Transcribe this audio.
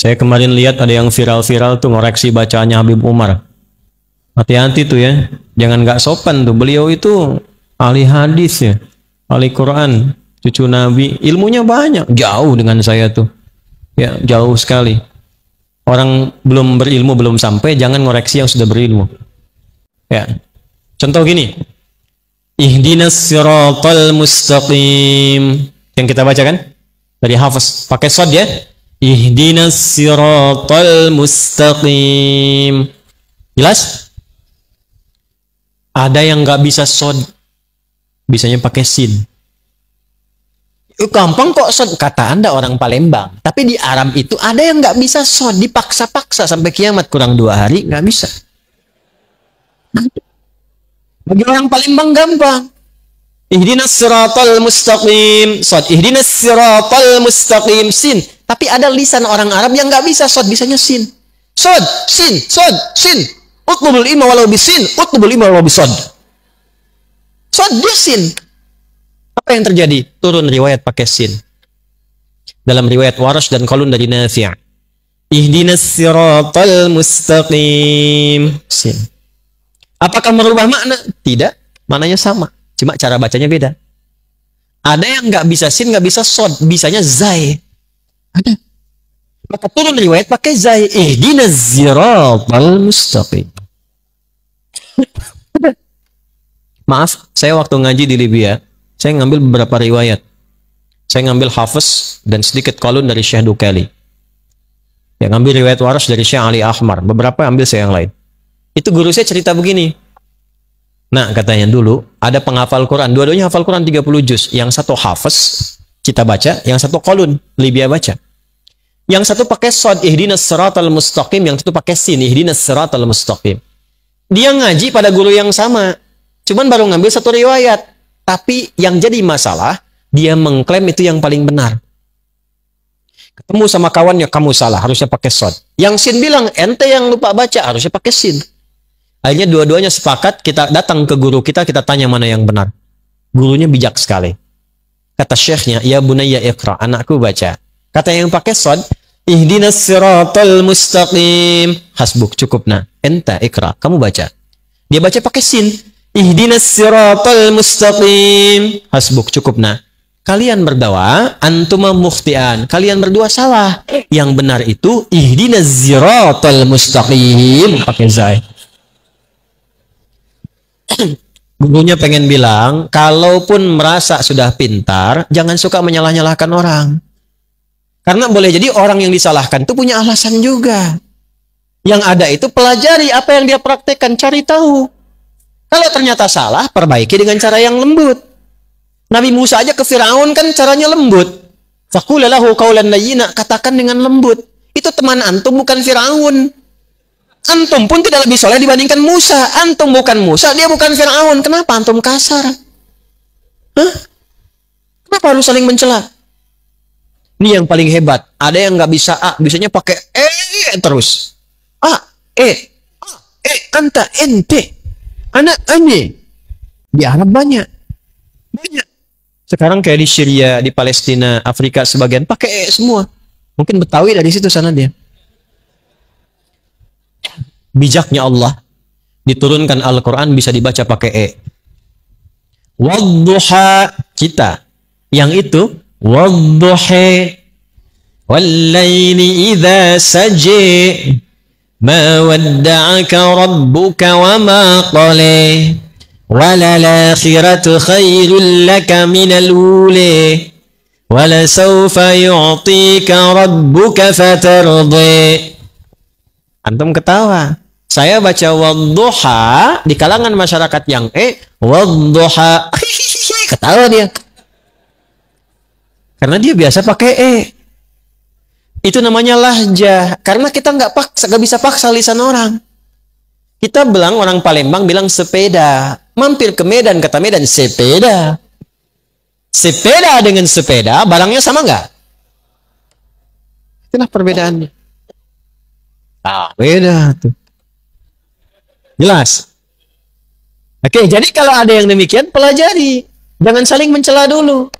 Saya kemarin lihat ada yang viral-viral tuh ngoreksi bacaannya Habib Umar. Hati-hati tuh ya, jangan gak sopan tuh. Beliau itu ahli hadis ya, ahli Quran, cucu Nabi, ilmunya banyak, jauh dengan saya tuh. Ya, jauh sekali. Orang belum berilmu, belum sampai, jangan ngoreksi yang sudah berilmu. Ya. Contoh gini. Ihdinas siratal mustaqim. Yang kita baca kan? Dari hafaz. Pakai sod ya Ihdinas siratal mustaqim. Jelas? Ada yang gak bisa sod. Bisanya pakai sin. Gampang kok sod. Kata Anda orang Palembang. Tapi di Arab itu ada yang gak bisa sod. Dipaksa-paksa sampai kiamat. Kurang dua hari Gak bisa. Bagi orang Palembang gampang. Ihdinas siratal mustaqim. Sod. Ihdinas siratal mustaqim. Sin tapi ada lisan orang Arab yang nggak bisa sod, bisanya sin. Sod, sin, sod, sin. Utlubul ilma walau bisin, utlubul ilma walau bisod. Sod dia sin. Apa yang terjadi? Turun riwayat pakai sin. Dalam riwayat Warash dan Kolun dari Nafi'. Ihdinas siratal mustaqim. Sin. Apakah merubah makna? Tidak. Maknanya sama. Cuma cara bacanya beda. Ada yang nggak bisa sin, nggak bisa sod. Bisanya zai. Ada. Maka turun riwayat pakai zai ihdina al mustaqim. Maaf, saya waktu ngaji di Libya, saya ngambil beberapa riwayat. Saya ngambil Hafiz dan sedikit kolun dari Syekh Dukali. Ya, ngambil riwayat waras dari Syekh Ali Ahmar. Beberapa ambil saya yang lain. Itu guru saya cerita begini. Nah, katanya dulu ada penghafal Quran. Dua-duanya hafal Quran 30 juz. Yang satu Hafiz, kita baca, yang satu kolun, Libya baca. Yang satu pakai sod, ihdinas siratal mustaqim, yang satu pakai sin, ihdinas siratal mustaqim. Dia ngaji pada guru yang sama, cuman baru ngambil satu riwayat. Tapi yang jadi masalah, dia mengklaim itu yang paling benar. Ketemu sama kawannya, kamu salah, harusnya pakai sod. Yang sin bilang, ente yang lupa baca, harusnya pakai sin. Akhirnya dua-duanya sepakat, kita datang ke guru kita, kita tanya mana yang benar. Gurunya bijak sekali Kata syekhnya, ya bunayya ikra anakku baca. Kata yang pakai sod, ihdinas siratal mustaqim. Hasbuk, cukup nah. entah ikra kamu baca. Dia baca pakai sin. Ihdinas siratal mustaqim. Hasbuk, cukup nah. Kalian berdoa antuma muhtian Kalian berdua salah. Yang benar itu ihdinas siratal mustaqim. Pakai zai. Gurunya pengen bilang, kalaupun merasa sudah pintar, jangan suka menyalah-nyalahkan orang. Karena boleh jadi orang yang disalahkan itu punya alasan juga. Yang ada itu pelajari apa yang dia praktekkan, cari tahu. Kalau ternyata salah, perbaiki dengan cara yang lembut. Nabi Musa aja ke Firaun kan caranya lembut. Fakulalahu kaulan layyina, katakan dengan lembut. Itu teman antum bukan Firaun. Antum pun tidak lebih soleh dibandingkan Musa. Antum bukan Musa, dia bukan Fir'aun. Kenapa antum kasar? Hah? Kenapa harus saling mencela? Ini yang paling hebat. Ada yang nggak bisa A, bisanya pakai E terus. A, E, A, E, anta, ente. Anak, ane. Di Arab banyak. Banyak. Sekarang kayak di Syria, di Palestina, Afrika sebagian pakai E semua. Mungkin Betawi dari situ sana dia bijaknya Allah diturunkan Al-Quran bisa dibaca pakai E. Wadduha kita. Yang itu wadduha wallayli idha saji ma wadda'aka rabbuka wa ma qale walalakhiratu khairul laka minal wule walasawfa yu'tika rabbuka fatardi antum ketawa saya baca wadduha di kalangan masyarakat yang E, eh, wadduha. Ketawa dia. Karena dia biasa pakai E. Itu namanya lahjah. Karena kita nggak paksa, nggak bisa paksa lisan orang. Kita bilang orang Palembang bilang sepeda. Mampir ke Medan, kata Medan, sepeda. Sepeda dengan sepeda, barangnya sama nggak? Itulah perbedaannya. ah beda tuh. Jelas? Oke, jadi kalau ada yang demikian pelajari, jangan saling mencela dulu.